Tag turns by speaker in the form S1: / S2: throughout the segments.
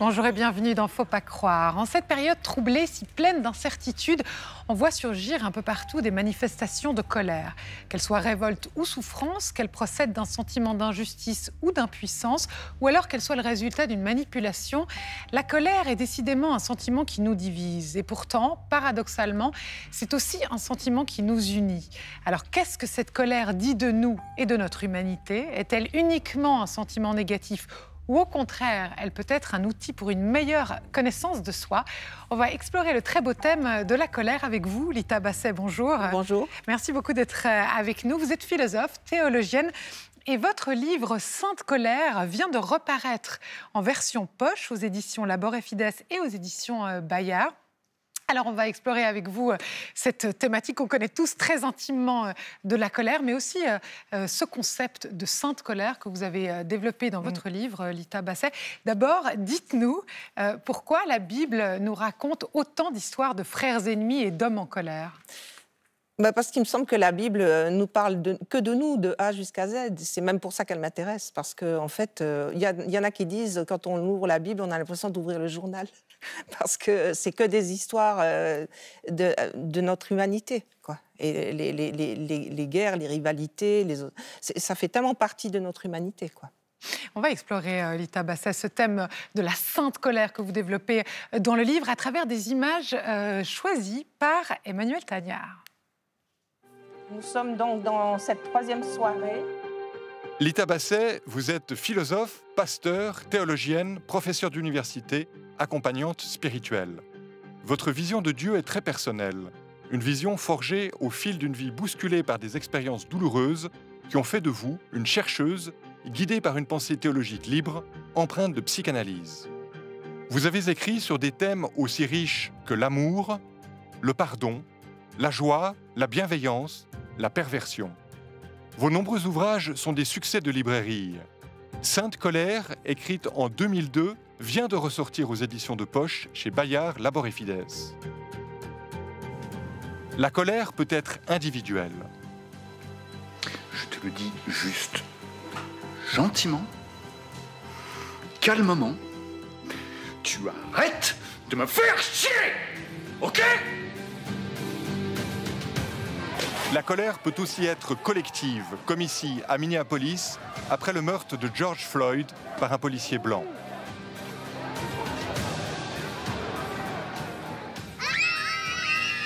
S1: Bonjour et bienvenue dans Faut pas croire. En cette période troublée, si pleine d'incertitudes, on voit surgir un peu partout des manifestations de colère. Qu'elles soient révolte ou souffrance, qu'elles procèdent d'un sentiment d'injustice ou d'impuissance, ou alors qu'elles soient le résultat d'une manipulation, la colère est décidément un sentiment qui nous divise. Et pourtant, paradoxalement, c'est aussi un sentiment qui nous unit. Alors qu'est-ce que cette colère dit de nous et de notre humanité Est-elle uniquement un sentiment négatif ou au contraire, elle peut être un outil pour une meilleure connaissance de soi. On va explorer le très beau thème de la colère avec vous, Lita Basset. Bonjour. Bonjour. Merci beaucoup d'être euh, avec nous. Vous êtes philosophe, théologienne. Et votre livre Sainte Colère vient de reparaître en version poche aux éditions Labor et Fides et aux éditions euh, Bayard. Alors on va explorer avec vous euh, cette thématique qu'on connaît tous très intimement euh, de la colère, mais aussi euh, ce concept de sainte colère que vous avez développé dans mm. votre livre, Lita Basset. D'abord, dites-nous pourquoi la Bible nous raconte autant d'histoires de frères ennemis et d'hommes en colère
S2: bah, parce qu'il me semble que la Bible euh, nous parle que de nous, de A jusqu'à Z. C'est même pour ça qu'elle m'intéresse, parce qu'en fait, euh, il y, en a qui disent, quand on ouvre la Bible, on a l'impression d'ouvrir le journal, parce que c'est que des histoires euh, de, notre humanité. Quoi. Et les, guerres, les rivalités,
S1: ça fait tellement partie de notre humanité. Quoi. On va explorer, Lita Basset, ce thème de la sainte colère que vous développez dans le livre à travers des images choisies par Emmanuel Tagnard.
S2: Nous sommes donc dans cette troisième soirée.
S3: Lita Basset, vous êtes philosophe, pasteur, théologienne, professeur d'université, accompagnante spirituelle. Votre vision de Dieu est très personnelle, une vision forgée au fil d'une vie bousculée par des expériences douloureuses qui ont fait de vous une chercheuse guidée par une pensée théologique libre, empreinte de psychanalyse. Vous avez écrit sur des thèmes aussi riches que l'amour, le pardon, la joie, la bienveillance, la perversion. Vos nombreux ouvrages sont des succès de librairie. Sainte Colère, écrite en 2002, vient de ressortir aux éditions de poche chez Bayard Labor La colère peut être individuelle. Je te le dis juste,
S1: gentiment, calmement. Tu arrêtes de me faire chier, ok
S3: la colère peut aussi être collective, comme ici à Minneapolis, après le meurtre de George Floyd par un policier blanc.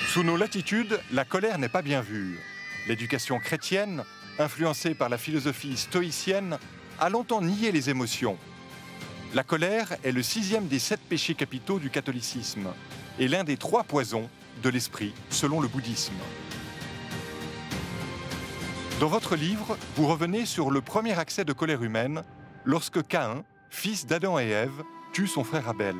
S3: Sous nos latitudes, la colère n'est pas bien vue. L'éducation chrétienne, influencée par la philosophie stoïcienne, a longtemps nié les émotions. La colère est le sixième des sept péchés capitaux du catholicisme et l'un des trois poisons de l'esprit selon le bouddhisme. Dans votre livre, vous revenez sur le premier accès de colère humaine lorsque Caïn, fils d'Adam et Ève, tue son frère Abel.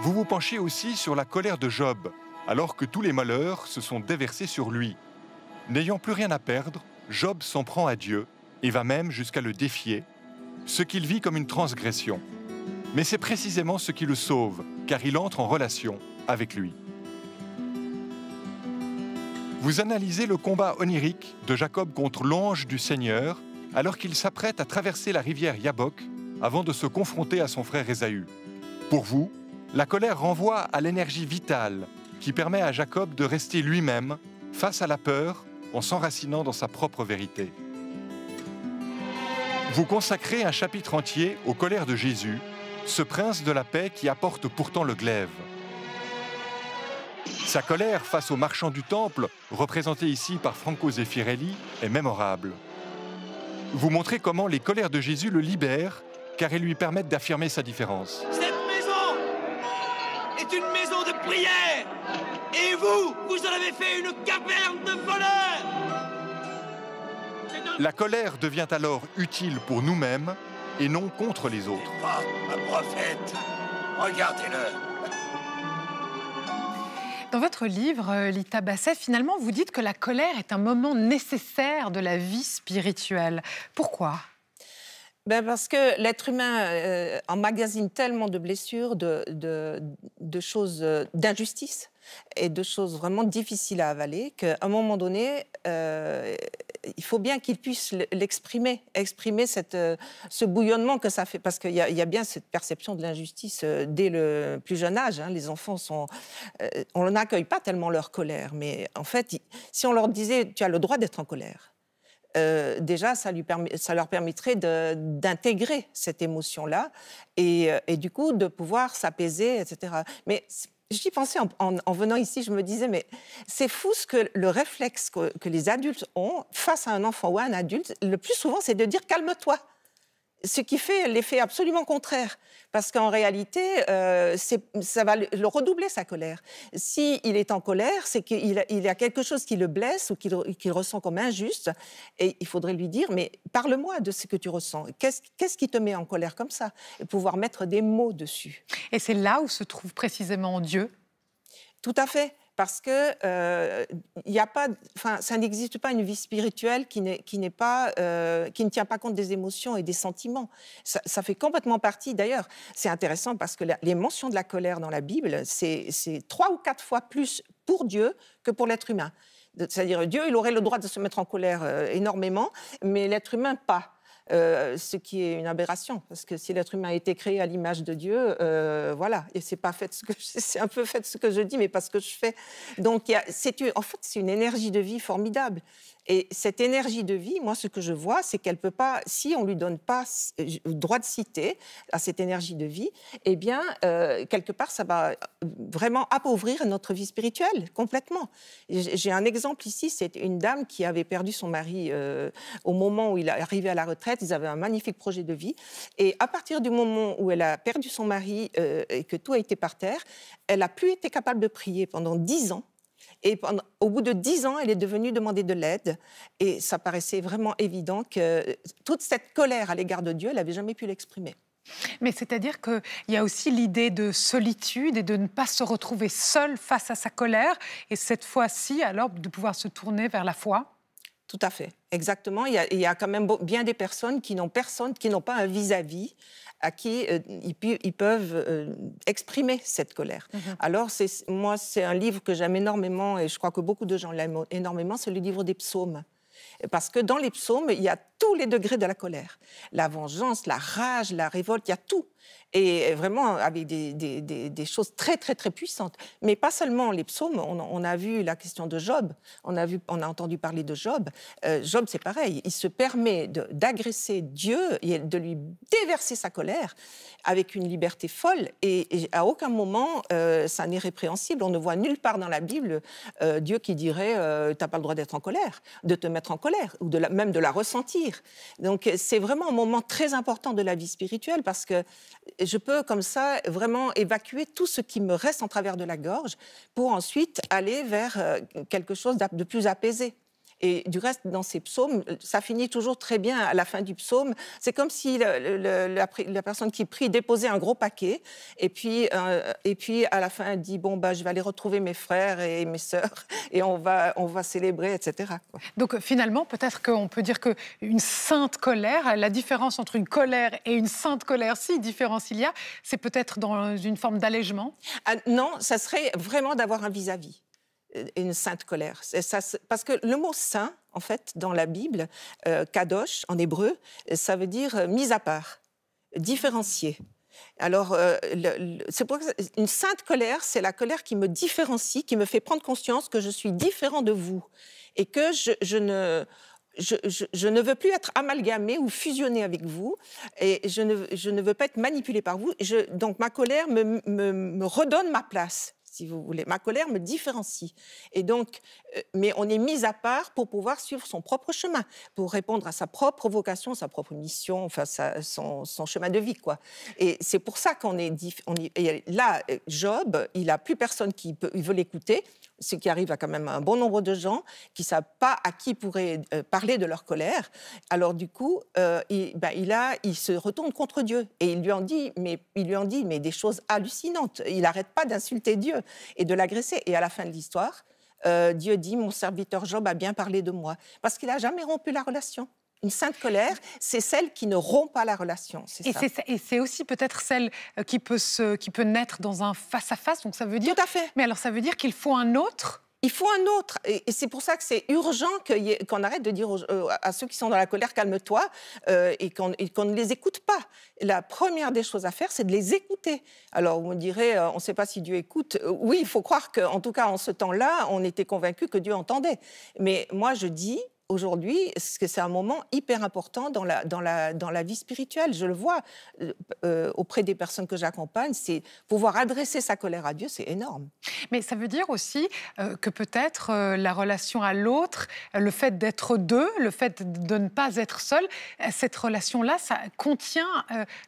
S3: Vous vous penchez aussi sur la colère de Job, alors que tous les malheurs se sont déversés sur lui. N'ayant plus rien à perdre, Job s'en prend à Dieu et va même jusqu'à le défier, ce qu'il vit comme une transgression. Mais c'est précisément ce qui le sauve, car il entre en relation avec lui. Vous analysez le combat onirique de Jacob contre l'ange du Seigneur alors qu'il s'apprête à traverser la rivière Yabok avant de se confronter à son frère Ésaü. Pour vous, la colère renvoie à l'énergie vitale qui permet à Jacob de rester lui-même face à la peur en s'enracinant dans sa propre vérité. Vous consacrez un chapitre entier aux colères de Jésus, ce prince de la paix qui apporte pourtant le glaive. Sa colère face aux marchands du temple, représentée ici par Franco Zeffirelli, est mémorable. Vous montrez comment les colères de Jésus le libèrent, car elles lui permettent d'affirmer sa différence.
S2: Cette maison est une maison de prière, et vous, vous en avez fait une caverne de voleurs.
S3: La colère devient alors utile pour nous-mêmes et non contre les autres.
S2: un prophète. Regardez-le.
S1: Dans votre livre, euh, Lita Basset, finalement, vous dites que la colère est un moment nécessaire de la vie spirituelle. Pourquoi ben parce que l'être humain euh, emmagasine tellement
S2: de blessures, de, de, choses euh, d'injustice et de choses vraiment difficiles à avaler qu'à un moment donné, il faut bien qu'ils puissent l'exprimer, exprimer cette, euh, ce bouillonnement que ça fait, parce qu'il y, a bien cette perception de l'injustice euh, dès le plus jeune âge. Hein. Les enfants sont, euh, on n'accueille pas tellement leur colère, mais en fait, si on leur disait, tu as le droit d'être en colère. déjà, ça, lui permet, ça, leur permettrait d'intégrer cette émotion-là et, et, du coup de pouvoir s'apaiser, etc. Mais J'y pensais en, venant ici, je me disais, mais c'est fou ce que le réflexe que, les adultes ont face à un enfant ou à un adulte, le plus souvent, c'est de dire calme-toi ce qui fait l'effet absolument contraire. Parce qu'en réalité, euh, ça va le redoubler sa colère. S'il il est en colère, c'est qu'il y a quelque chose qui le blesse ou qu'il ressent comme injuste. Et il faudrait lui dire, mais parle-moi de ce que tu ressens. Qu'est-ce qui te met en colère comme ça Et pouvoir mettre des mots dessus. Et c'est là où se trouve précisément Dieu Tout à fait parce que euh, ça n'existe pas une vie spirituelle euh, qui, ne tient pas compte des émotions et des sentiments. Ça, fait complètement partie, d'ailleurs, c'est intéressant parce que les mentions de la colère dans la Bible, c'est trois ou quatre fois plus pour Dieu que pour l'être humain. C'est-à-dire Dieu, il aurait le droit de se mettre en colère euh, énormément, mais l'être humain pas. Euh, ce qui est une aberration, parce que si l'être humain a été créé à l'image de Dieu, euh, voilà, et c'est pas fait ce que c'est un peu fait ce que je dis, mais pas ce que je fais. Donc, en fait, c'est une énergie de vie formidable. Et cette énergie de vie, moi, ce que je vois, c'est qu'elle peut pas, si on ne lui donne pas le euh, droit de citer à cette énergie de vie, eh bien, euh, quelque part, ça va euh, vraiment appauvrir notre vie spirituelle complètement. J'ai un exemple ici, c'est une dame qui avait perdu son mari au moment où il arrivait à la retraite. Ils avaient un magnifique projet de vie. Et à partir du moment où elle a perdu son mari et que tout a été par terre, elle n'a plus été capable de prier pendant dix ans et au bout de dix ans, elle est devenue demander de l'aide. Et ça paraissait vraiment évident que
S1: euh, toute cette colère à l'égard de Dieu, elle n'avait jamais pu l'exprimer. Mais c'est-à-dire qu'il y a aussi l'idée de solitude et de ne pas se retrouver seul face à sa colère, et cette fois-ci, alors, de pouvoir se tourner vers la foi Tout à fait,
S2: exactement. Il y a, quand même bien des personnes qui n'ont personne, qui n'ont pas un vis-à-vis, vis à vis à qui euh, ils, peuvent euh, exprimer cette colère. Mhm. Alors, moi, c'est un livre que j'aime énormément et je crois que beaucoup de gens l'aiment énormément, c'est le livre des psaumes. Parce que dans les psaumes, il y a tous les degrés de la colère. La vengeance, la rage, la révolte, il y a tout et vraiment avec des, choses très, très, très puissantes. Mais pas seulement les psaumes, on, a vu la question de Job, on a, vu, on a entendu parler de Job. Euh, Job, c'est pareil, il se permet d'agresser Dieu et de lui déverser sa colère avec une liberté folle, et, à aucun moment euh, ça n'est répréhensible. On ne voit nulle part dans la Bible euh, Dieu qui dirait tu t'as pas le droit d'être en colère, de te mettre en colère, ou même de la ressentir. Donc c'est vraiment un moment très important de la vie spirituelle parce que je peux comme ça vraiment évacuer tout ce qui me reste en travers de la gorge pour ensuite aller vers euh, quelque chose de plus apaisé. Et du reste, dans ces psaumes, ça finit toujours très bien à la fin du psaume. C'est comme si la, personne qui prie déposait un gros paquet et puis, euh, et puis à la fin dit bon bah je vais aller retrouver mes frères et mes sœurs et on va on va célébrer etc.
S1: Donc euh, finalement peut-être qu'on peut dire que une sainte colère, la différence entre une colère et une sainte colère, si différence il y a, c'est peut-être dans une forme d'allègement. Ah, non, ça serait vraiment d'avoir un vis-à-vis. vis à vis
S2: une sainte colère. parce que le mot saint, en fait, dans la Bible, euh, kadosh en hébreu, ça veut dire euh, mis à part, différencié. Alors, euh, c'est pour une sainte colère, c'est la colère qui me différencie, qui me fait prendre conscience que je suis différent de vous et que je, ne veux plus être amalgamé ou fusionné avec vous et je ne, veux pas être manipulé par vous. donc ma colère me redonne ma place si vous voulez. Ma colère me différencie. Et donc, euh, mais on est mis à part pour pouvoir suivre son propre chemin, pour répondre à sa propre vocation, sa propre mission, enfin son, chemin de vie, quoi. Et c'est pour ça qu'on est, on là, euh, Job, il a plus personne qui veut l'écouter ce qui arrive à quand même un bon nombre de gens qui ne savent pas à qui pourraient euh, parler de leur colère. Alors du coup, euh, il, bah, il se retourne contre Dieu et il lui en dit, mais il lui en dit, mais des choses hallucinantes. Il n'arrête pas d'insulter Dieu et de l'agresser. Et à la fin de l'histoire, euh, Dieu dit, mon serviteur Job a bien parlé de moi, parce qu'il n'a jamais rompu la relation une sainte colère, c'est celle qui ne rompt pas la relation.
S1: Et c'est aussi peut-être celle euh, qui peut, qui peut naître dans un face-à-face. donc ça veut dire. Tout à fait. Mais alors ça veut dire qu'il faut un autre il
S2: faut un autre. Et c'est pour ça que c'est urgent qu'on arrête de dire euh, à ceux qui sont dans la colère, calme-toi, euh, et qu'on ne les écoute pas. La première des choses à faire, c'est de les écouter. Alors, on dirait, on ne sait pas si Dieu écoute. Oui, il faut croire qu'en tout cas, en ce temps-là, on était convaincu que Dieu entendait. Mais moi, je dis, aujourd'hui, c'est un moment hyper important dans la, dans la, dans la vie spirituelle. Je le vois euh, euh, auprès des personnes que j'accompagne,
S1: c'est pouvoir adresser sa colère à Dieu, c'est énorme. Mais ça veut dire aussi euh, que peut-être la relation à l'autre, le fait d'être deux, le fait de ne pas être seul, cette relation-là, ça contient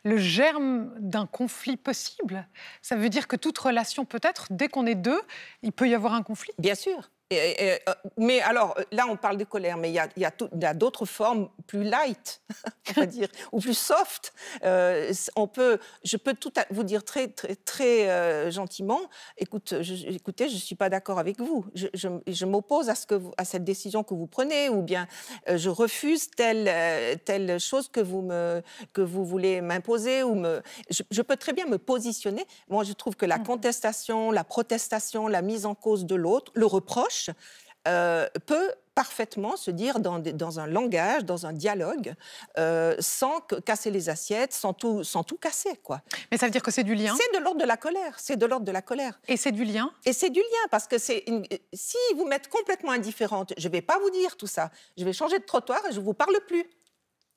S1: le germe d'un conflit possible. Ça veut dire que toute relation, peut-être, dès qu'on est deux, il peut y avoir un conflit. Bien sûr.
S2: Euh, mais alors, euh, là, on parle de colère, mais il y a, d'autres formes plus light, on va dire, ou plus soft. Euh, on peut, je peux tout vous dire très, très, gentiment, écoute, écoutez, je ne suis pas d'accord avec vous. Je, m'oppose à, ce à cette décision que vous prenez, ou bien je refuse telle, telle chose que vous, me, que vous voulez m'imposer. Ou je, peux très bien me positionner. Moi, je trouve que la mmh. contestation, la protestation, la mise en cause de l'autre, le reproche, euh, peut parfaitement se dire dans, un langage, dans un dialogue, euh, sans casser les assiettes, sans tout, casser. quoi. Mais ça veut dire que c'est du lien C'est de l'ordre de la colère, c'est de l'ordre de la colère. Et c'est du lien Et c'est du lien, parce que si vous m'êtes complètement indifférente, je ne vais pas vous dire tout ça, je vais changer de trottoir et je ne vous parle plus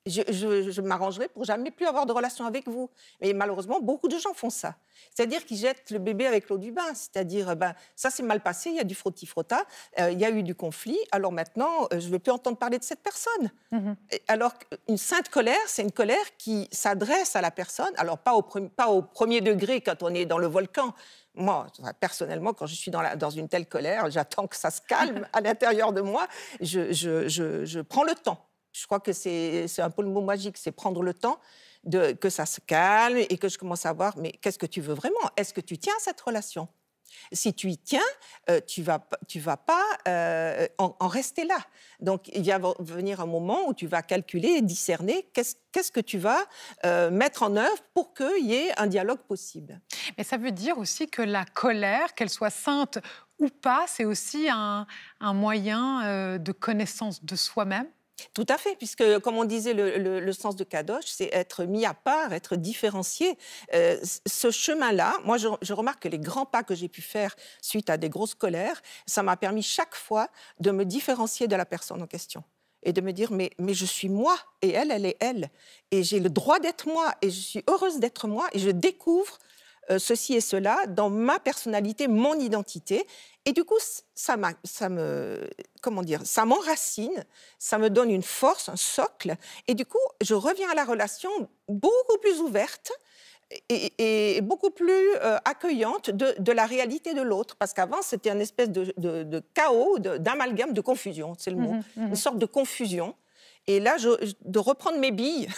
S2: je, m'arrangerai pour jamais plus avoir de relation avec vous. Mais malheureusement, beaucoup de gens font ça. C'est-à-dire qu'ils jettent le bébé avec l'eau du bain. C'est-à-dire, euh, ben, ça s'est mal passé, il y a du frotti-frotta, euh, il y a eu du conflit, alors maintenant, euh, je ne veux plus entendre parler de cette personne. Mhm. Alors qu'une sainte colère, c'est une colère qui s'adresse à la personne, alors pas au, premier degré quand on est dans le volcan, moi, personnellement, quand je suis dans, une telle colère, j'attends que ça se calme à l'intérieur de moi. Je, je, prends le temps je crois que c'est un peu le mot magique, c'est prendre le temps de, que ça se calme et que je commence à voir, mais qu'est-ce que tu veux vraiment Est-ce que tu tiens à cette relation si tu y tiens, euh, tu ne vas, tu vas pas euh, en, rester là. Donc, il va venir un moment où tu vas calculer et
S1: discerner qu'est-ce que tu vas euh, mettre en œuvre pour qu'il y ait un dialogue possible. Mais ça veut dire aussi que la colère, qu'elle soit sainte ou pas, c'est aussi un moyen de connaissance de soi-même tout à fait, puisque comme on disait,
S2: le, sens de Kadosh, c'est être mis à part, être différencié. Euh, ce chemin-là, moi je, remarque que les grands pas que j'ai pu faire suite à des grosses colères, ça m'a permis chaque fois de me différencier de la personne en question et de me dire mais, mais je suis moi et elle, elle est elle. Et j'ai le droit d'être moi et je suis heureuse d'être moi et je découvre euh, ceci et cela dans ma personnalité, mon identité. Et du coup, ça, ça me, comment dire, ça m'enracine, ça me donne une force, un socle. Et du coup, je reviens à la relation beaucoup plus ouverte. Et, beaucoup plus euh, accueillante de, la réalité de l'autre. Parce qu'avant, c'était une espèce de, chaos, d'amalgame, de, confusion, c'est le mot, mhm, mhm. une sorte de confusion. Et là, de reprendre mes billes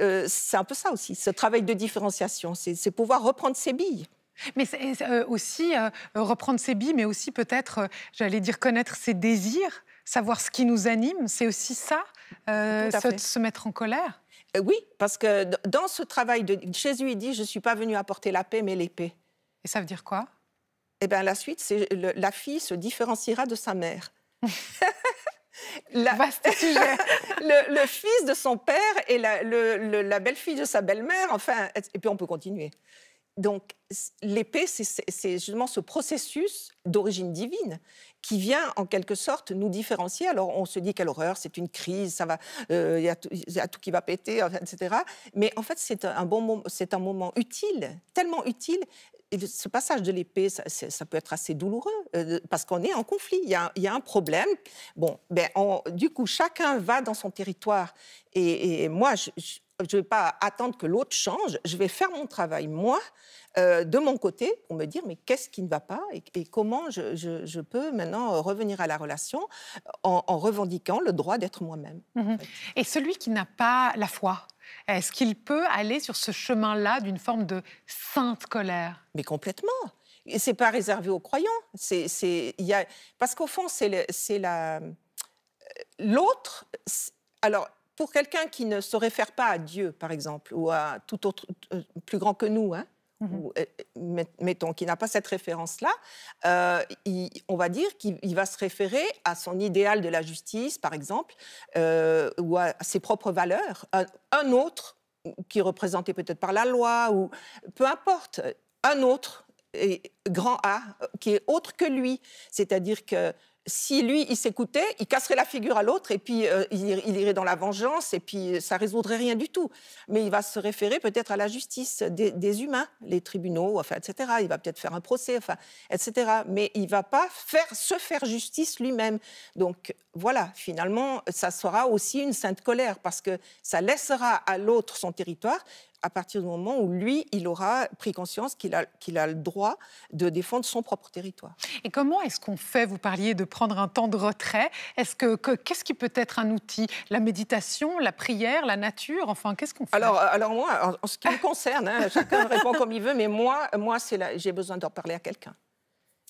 S2: euh, c'est un peu ça aussi, ce travail de différenciation, c'est pouvoir
S1: reprendre ses billes. Mais euh, aussi euh, reprendre ses billes, mais aussi peut-être, j'allais dire, connaître ses désirs, savoir ce qui nous anime, c'est aussi ça, se, mettre en colère. Oui, parce que dans ce travail de Jésus, il dit, je ne suis pas venu apporter
S2: la paix, mais l'épée. Et ça veut dire quoi Eh bien, la suite, c'est la fille se différenciera de sa mère. le, fils de son père et la, la belle-fille de sa belle-mère, enfin, et puis on peut continuer. Donc l'épée, c'est justement ce processus d'origine divine qui vient en quelque sorte nous différencier. Alors on se dit quelle horreur, c'est une crise, ça va, euh, il y, a tout qui va péter, etc. Mais en fait, c'est un bon moment, c'est un moment utile, tellement utile. Et ce passage de l'épée, ça, peut être assez douloureux euh, parce qu'on est en conflit. Il y, a, un problème. Bon, ben, du coup, chacun va dans son territoire. Et, moi, je, je ne vais pas attendre que l'autre change. Je vais faire mon travail, moi, euh, de mon côté, pour me dire, mais qu'est-ce qui ne va pas et, comment je, peux maintenant euh, revenir à la relation euh, en, revendiquant le droit d'être moi-même.
S1: Mhm. Et celui qui n'a pas la foi, est-ce qu'il peut aller sur ce chemin-là d'une forme de sainte colère
S2: Mais complètement. Ce n'est pas réservé aux croyants. C'est Parce qu'au fond, c'est la... L'autre, alors pour quelqu'un qui ne se réfère pas à Dieu, par exemple, ou à tout autre euh, plus grand que nous, hein, mhm. ou, euh, mettons, qui n'a pas cette référence-là, euh, on va dire qu'il va se référer à son idéal de la justice, par exemple, ou à ses propres valeurs. Un, autre, qui est représenté peut-être par la loi, ou peu importe, un autre, grand A, qui est autre que lui. C'est-à-dire que si lui, il s'écoutait, il casserait la figure à l'autre et puis euh, il, irait dans la vengeance et puis euh, ça résoudrait rien du tout. Mais il va se référer peut-être à la justice des, humains, les tribunaux, enfin, etc. Il va peut-être faire un procès, enfin, etc. Mais il va pas faire, se faire justice lui-même. Donc, voilà, finalement, ça sera aussi une sainte colère parce que ça laissera à l'autre son territoire à partir du moment où lui, il aura pris conscience qu'il a, qu'il a le droit de défendre son propre territoire.
S1: Et comment est-ce qu'on fait Vous parliez de prendre un temps de retrait. Est-ce que, qu'est-ce qui peut être un outil La méditation, la prière, la nature Enfin, qu'est-ce qu'on fait alors, euh,
S2: alors moi, en ce qui me concerne,
S1: hein, chacun répond comme il veut, mais
S2: moi, moi c'est j'ai besoin d'en parler à quelqu'un.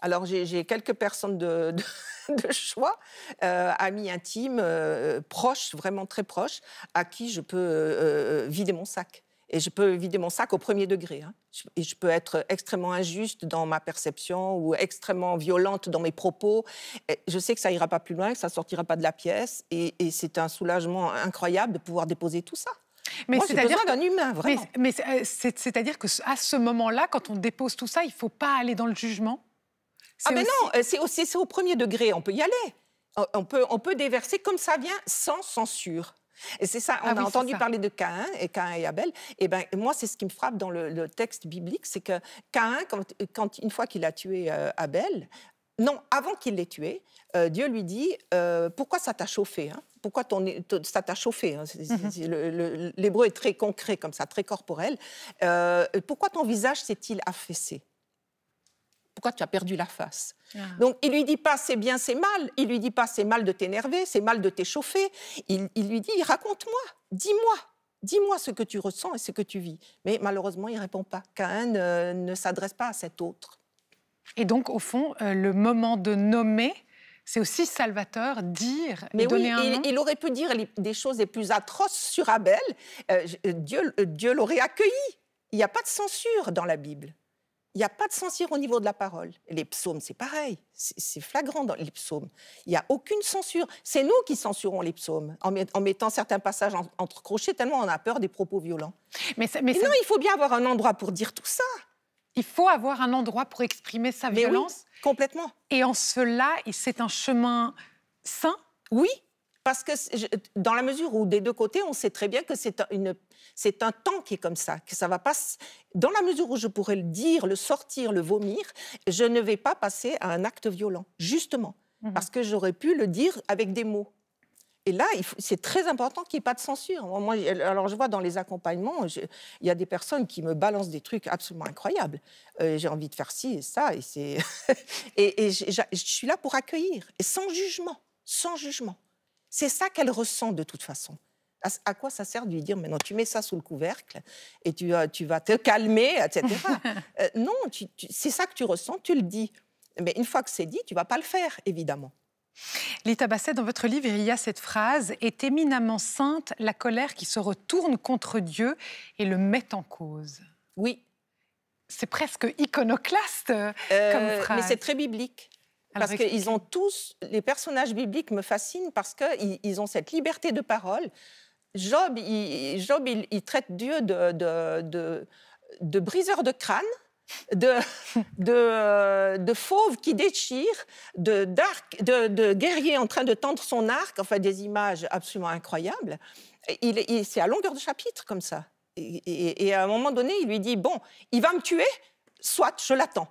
S2: Alors j'ai quelques personnes de... de choix, euh, amis intimes, euh, vraiment très proche, à qui je peux euh, euh, vider mon sac. Et je peux vider mon sac au premier degré. Hein. Et je peux être extrêmement injuste dans ma perception ou extrêmement violente dans mes propos. je sais que ça ira pas plus loin, que ça sortira pas de la pièce. et, c'est un soulagement incroyable de pouvoir
S1: déposer tout ça.
S2: Mais c'est-à-dire d'un humain, vraiment.
S1: mais c'est-à-dire que à ce moment-là, quand on dépose tout ça, il faut pas aller dans le jugement. Ah mais ben non, euh, c'est au premier degré,
S2: on peut y aller. On peut, on peut déverser comme ça vient, sans censure. Et c'est ça, on ah a entendu parler de Caïn et Caïn et Abel. Et eh ben moi, c'est ce qui me frappe dans le, texte biblique, c'est que Caïn, quand, une fois qu'il a tué euh, Abel, non, avant qu'il l'ait tué, euh, Dieu lui dit Pourquoi ça t'a chauffé hein? Pourquoi ton, ça t'a chauffé hein? mhm. L'hébreu est très concret comme ça, très corporel. pourquoi ton visage s'est-il affaissé pourquoi tu as perdu la face ah. Donc il lui dit pas c'est bien, c'est mal, il lui dit pas c'est mal de t'énerver, c'est mal de t'échauffer, il, lui dit raconte-moi, dis-moi, dis-moi ce que tu ressens et ce que tu vis. Mais malheureusement il répond pas, Cain
S1: ne s'adresse pas à cet autre. Et donc au fond euh, le moment de nommer, c'est aussi salvateur, dire, Mais donner oui, un
S2: il, aurait pu dire des choses les plus atroces sur Abel. Euh, euh, Dieu, Dieu l'aurait accueilli. Il n'y a pas de censure dans la Bible il n'y a pas de censure au niveau de la parole. Les psaumes, c'est pareil. C'est flagrant dans les psaumes. Il n'y a aucune censure. C'est nous qui censurons les psaumes en, mettant certains passages
S1: entre crochets tellement on a peur des propos violents. Mais, non, il faut bien avoir un endroit pour dire tout ça. Il faut avoir un endroit pour exprimer sa violence. complètement. Et en cela, c'est un chemin sain. Oui, parce que dans la mesure où des deux côtés, on
S2: sait très bien que c'est un, un temps qui est comme ça, que ça va pas. Dans la mesure où je pourrais le dire, le sortir, le vomir, je ne vais pas passer à un acte violent, justement, mhm. parce que j'aurais pu le dire avec des mots. Et là, c'est très important qu'il n'y ait pas de censure. Moi, alors, je vois dans les accompagnements, il y a des personnes qui me balancent des trucs absolument incroyables. Euh, j'ai envie de faire ci et ça, et c'est. et, et je suis là pour accueillir, et sans jugement, sans jugement. C'est ça qu'elle ressent de toute façon. À, quoi ça sert de lui dire maintenant tu mets ça sous le couvercle et tu, euh, vas te calmer, etc.
S1: Euh, non, c'est ça que tu ressens, tu le dis. Mais une fois que c'est dit, tu vas pas le faire, évidemment. Lita Basset, dans votre livre, il y a cette phrase Est éminemment sainte la colère qui se retourne contre Dieu et le met en cause. Oui. C'est presque iconoclaste euh, comme phrase. Mais c'est très biblique. Parce qu'ils ont tous,
S2: les personnages bibliques me fascinent parce qu'ils ils ont cette liberté de parole. Job, il, Job, il, traite Dieu de, de, briseur de crâne, de, de, fauve qui déchire, de, de, guerrier en train de tendre son arc, enfin des images absolument incroyables. Il, C'est à longueur de chapitre comme ça. et à un moment donné, il lui dit, bon, il va me tuer, soit je l'attends.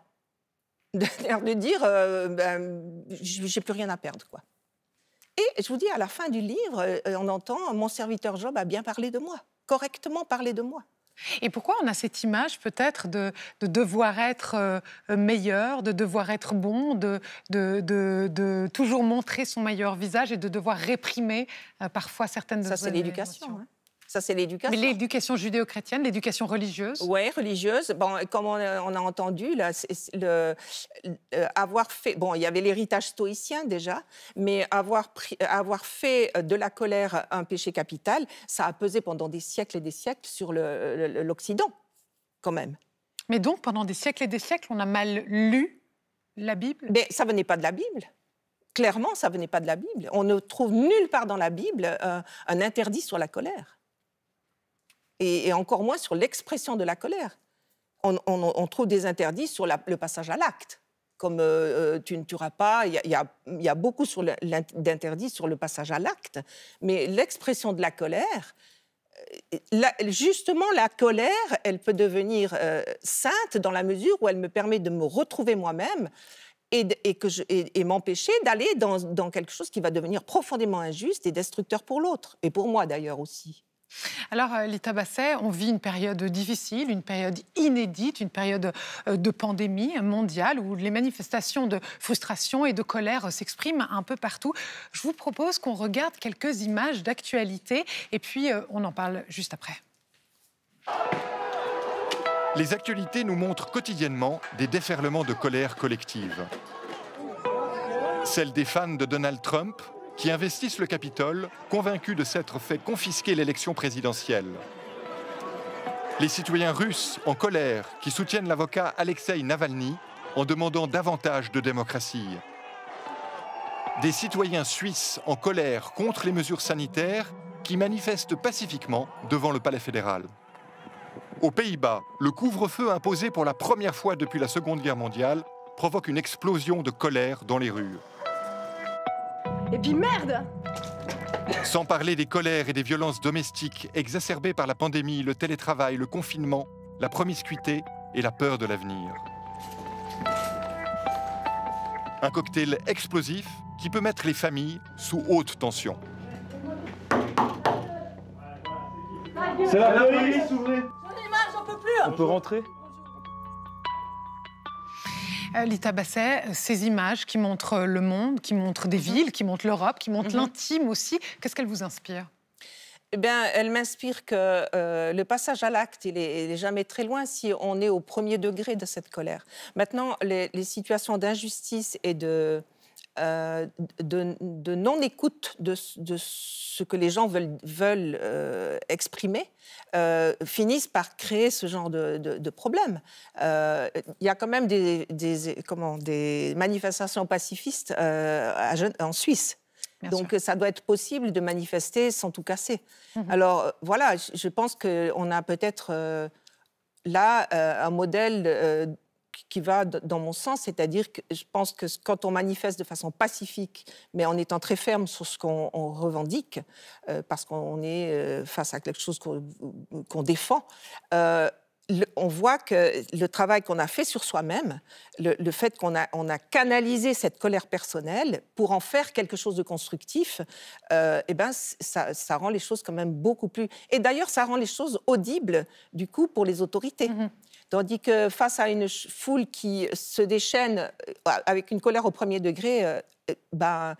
S2: de dire euh, ben, j'ai plus rien à perdre. quoi. Et je vous dis, à la fin du livre, euh, on entend mon serviteur Job a
S1: bien parlé de moi, correctement parlé de moi. Et pourquoi on a cette image peut-être de, devoir être euh, meilleur, de devoir être bon, de, de, toujours montrer son meilleur visage et de devoir réprimer parfois certaines... Ça, c'est l'éducation. Ça, c'est l'éducation. Mais l'éducation judéo-chrétienne, l'éducation religieuse
S2: Oui, religieuse. Bon, comme on euh, a, entendu, là, le, euh, avoir fait. Bon, il y avait l'héritage stoïcien déjà, mais avoir, euh, avoir fait de la colère un péché capital, ça a pesé pendant des siècles et des siècles sur l'Occident, quand même.
S1: Mais donc, pendant des siècles et des siècles, on a mal lu la Bible Mais
S2: ça venait pas de la Bible clairement, ça venait pas de la Bible. On ne trouve nulle part dans la Bible un interdit sur la colère et, encore moins sur l'expression de la colère. On, trouve des interdits sur le passage à l'acte, comme euh, euh, tu ne tueras pas. Il y, a beaucoup d'interdits sur le passage à l'acte, mais l'expression de la colère, euh, justement, la colère, elle peut devenir sainte dans la mesure où elle me permet de me retrouver moi-même et, m'empêcher d'aller dans quelque chose qui va devenir profondément injuste et destructeur pour l'autre, et pour moi d'ailleurs aussi.
S1: Alors, euh, les Basset, on vit une période difficile, une période inédite, une période euh, de pandémie mondiale où les manifestations de frustration et de colère euh, s'expriment un peu partout. Je vous propose qu'on regarde quelques images d'actualité et puis on en parle juste après.
S3: Les actualités nous montrent quotidiennement des déferlements de colère collective. Celle des fans de Donald Trump qui investissent le Capitole, convaincus de s'être fait confisquer l'élection présidentielle. Les citoyens russes en colère qui soutiennent l'avocat Alexei Navalny en demandant davantage de démocratie. Des citoyens suisses en colère contre les mesures sanitaires qui manifestent pacifiquement devant le Palais fédéral. Aux Pays-Bas, le couvre-feu imposé pour la première fois depuis la Seconde Guerre mondiale provoque une explosion de colère dans les rues.
S1: Et puis merde
S3: Sans parler des colères et des violences domestiques exacerbées par la pandémie, le télétravail, le confinement, la promiscuité et la peur de l'avenir. Un cocktail explosif qui peut mettre les familles sous haute tension. C'est la On peut rentrer
S1: euh, Lita Basset, euh, ces images qui montrent le monde, qui montrent des mhm. villes, qui montrent l'Europe, qui montrent mhm. l'intime aussi, qu'est-ce qu'elles vous inspirent eh bien, elle
S2: m'inspire que euh, le passage à l'acte, il n'est jamais très loin si on est au premier degré de cette colère. Maintenant, les situations d'injustice et de, euh, de, non-écoute de, ce que les gens veulent, euh, exprimer euh, finissent par créer ce genre de, problème. Il y a quand même des, manifestations pacifistes en Suisse. Donc ça doit être possible de manifester sans tout casser. Mhm. Alors voilà, je pense qu'on a peut-être là un modèle qui va dans mon sens, c'est-à-dire que je pense que quand on manifeste de façon pacifique, mais en étant très ferme sur ce qu'on revendique, euh, parce qu'on est euh, face à quelque chose qu'on défend, euh, on voit que le travail qu'on a fait sur soi-même, le, fait qu'on a, on a, canalisé cette colère personnelle pour en faire quelque chose de constructif, euh, eh ben, ça, rend les choses quand même beaucoup plus... Et d'ailleurs, ça rend les choses audibles, du coup, pour les autorités. Mmh Tandis que face à une foule qui se déchaîne euh, avec une colère au premier degré, euh, euh,
S1: ben,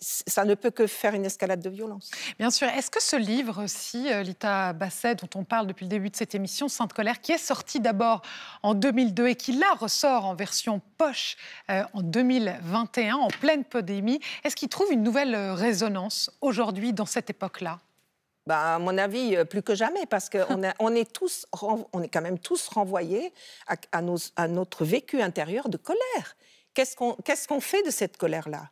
S1: ça ne peut que faire une escalade de violence. Bien sûr. Est-ce que ce livre aussi, Lita Basset, dont on parle depuis le début de cette émission, Sainte Colère, qui est sorti d'abord en 2002 et qui là ressort en version poche en 2021, en pleine pandémie, est-ce qu'il trouve une nouvelle résonance aujourd'hui dans cette époque-là
S2: ben, à mon avis, euh, plus que jamais, parce qu'on on est tous, on est quand même tous renvoyés à, nos, à notre vécu intérieur de colère. Qu'est-ce qu'on fait de cette colère-là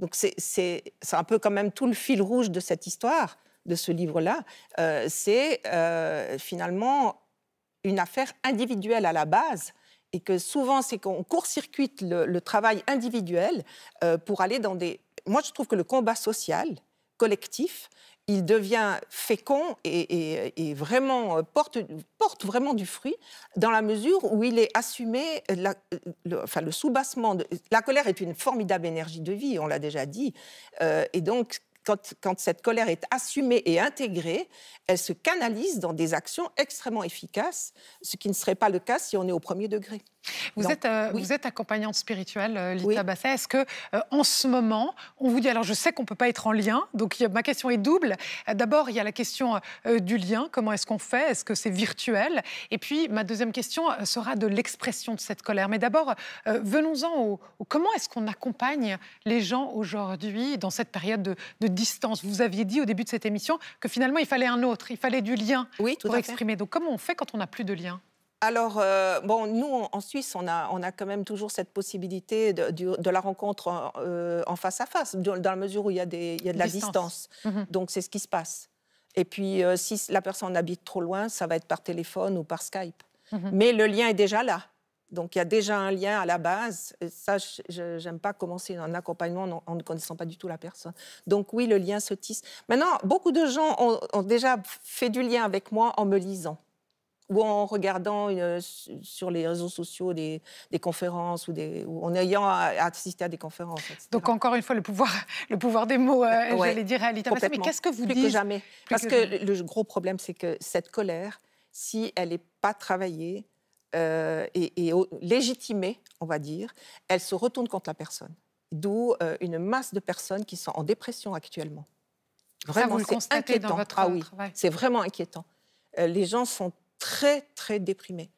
S2: Donc c'est un peu quand même tout le fil rouge de cette histoire, de ce livre-là. Euh, c'est euh, finalement une affaire individuelle à la base. Et que souvent, c'est qu'on court-circuite le, travail individuel pour aller dans des... Moi, je trouve que le combat social, collectif, il devient fécond et, vraiment euh, porte, porte, vraiment du fruit dans la mesure où il est assumé, euh, le, enfin le soubassement. De, la colère est une formidable énergie de vie, on l'a déjà dit, euh, et donc quand, cette colère est assumée et intégrée, elle se canalise dans des actions extrêmement efficaces, ce qui ne serait pas le cas si on est au premier
S1: degré. Euh, vous, êtes, accompagnante spirituelle, euh, Lita Basset. Est-ce que euh, en ce moment, on vous dit, alors je sais qu'on ne peut pas être en lien, donc ma question est double. D'abord, il y a la question du lien, comment est-ce qu'on fait Est-ce que c'est virtuel Et puis, ma deuxième question sera de l'expression de cette colère. Mais d'abord, venons-en au, comment est-ce qu'on accompagne les gens aujourd'hui dans cette période de, distance. Vous aviez dit au début de cette émission que finalement, il fallait un autre, il fallait du lien pour exprimer. Donc comment on fait quand on n'a plus de lien
S2: alors, euh, bon, nous, en Suisse, on a, quand même toujours cette possibilité de, la rencontre euh, en, face à face, dans la mesure où il y a, de la distance. Mhm. Donc, c'est ce qui se passe. Et puis, euh, si la personne habite trop loin, ça va être par téléphone ou par Skype. Mhm. Mais le lien est déjà là. Donc, il y a déjà un lien à la base. Ça, je n'aime pas commencer un accompagnement en, ne connaissant pas du tout la personne. Donc, oui, le lien se tisse. Maintenant, beaucoup de gens ont déjà fait du lien avec moi en me lisant ou en regardant euh, sur les réseaux sociaux des, conférences ou, des, en ayant assisté à des conférences.
S1: Donc encore une fois, le pouvoir, le pouvoir des mots,
S2: je euh, j'allais dire, à Mais qu'est-ce que vous dites jamais. Parce que, le gros problème, c'est que cette colère, si elle n'est pas travaillée euh, et, légitimée, on va dire, elle se retourne contre la personne. D'où une masse de personnes qui sont en dépression actuellement. Vraiment, c'est inquiétant. Dans votre ah oui, c'est vraiment inquiétant. les gens sont très, très déprimé.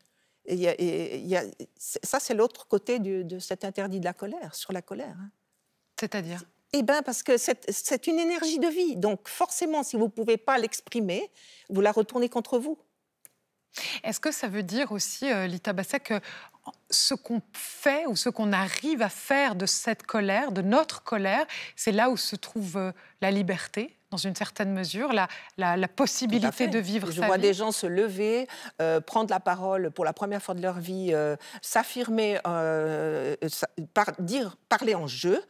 S2: Et, ça, c'est l'autre côté de cet interdit de la colère, sur la colère. Hein. C'est-à-dire eh bien, parce que c'est une énergie de vie. Donc, forcément, si vous ne pouvez pas l'exprimer,
S1: vous la retournez contre vous. Est-ce que ça veut dire aussi, euh, Lita Basset, que ce qu'on fait ou ce qu'on arrive à faire de cette colère, de notre colère, c'est là où se trouve euh, la liberté dans une certaine mesure, la, possibilité de vivre Je vois des gens
S2: se lever, euh, prendre la parole pour la première fois de leur vie, euh, s'affirmer, euh, dire, parler en jeu,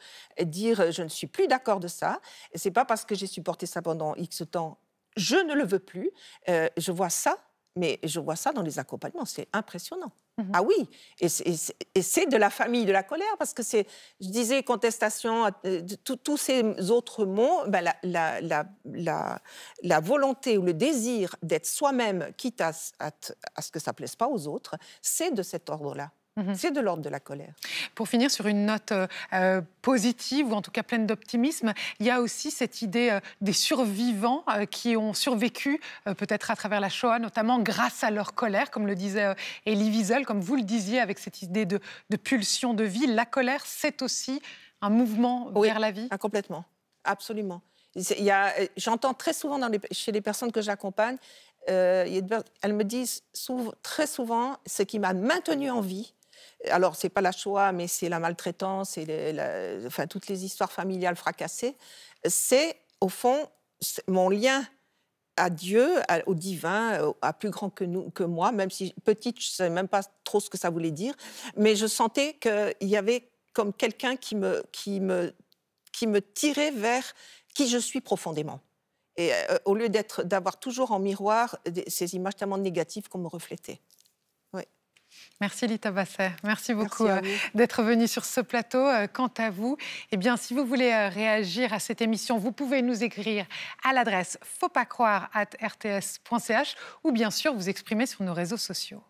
S2: dire je ne suis plus d'accord de ça. C'est pas parce que j'ai supporté ça pendant X temps, je ne le veux plus. je vois ça mais je vois ça dans les accompagnements, c'est impressionnant. Mhm. Ah oui, et c'est de la famille de la colère, parce que c'est, je disais, contestation, euh, tous ces autres mots, ben, la, volonté ou le désir d'être soi-même, quitte à, à ce que ça plaise pas aux autres, c'est de cet ordre-là.
S1: Mhm. C'est de l'ordre de la colère. Pour finir sur une note euh, euh, positive ou en tout cas pleine d'optimisme, il y a aussi cette idée euh, des survivants qui ont survécu peut-être à travers la Shoah, notamment grâce à leur colère, comme le disait Elie Wiesel, comme vous le disiez avec cette idée de, pulsion de vie. La colère, c'est aussi un mouvement vers la vie. Ah, complètement, absolument. J'entends très souvent chez les personnes que
S2: j'accompagne, elles me disent très souvent, ce qui m'a maintenu en vie, alors ce n'est pas la choix, mais c'est la maltraitance et enfin, toutes les histoires familiales fracassées, c'est au fond mon lien à Dieu, au divin, euh, à plus grand que, nous, que moi, même si petite, je ne savais même pas trop ce que ça voulait dire, mais je sentais qu'il y avait comme quelqu'un qui me, qui, me, tirait vers qui je suis profondément. Et euh, au lieu d'avoir toujours en miroir ces images tellement négatives qu'on me reflétait.
S1: Merci Lita Basset, merci beaucoup euh, d'être venue sur ce plateau. Euh, quant à vous, eh bien, si vous voulez euh, réagir à cette émission, vous pouvez nous écrire à l'adresse fauxpascroire.rts.ch ou bien sûr vous exprimer sur nos réseaux sociaux.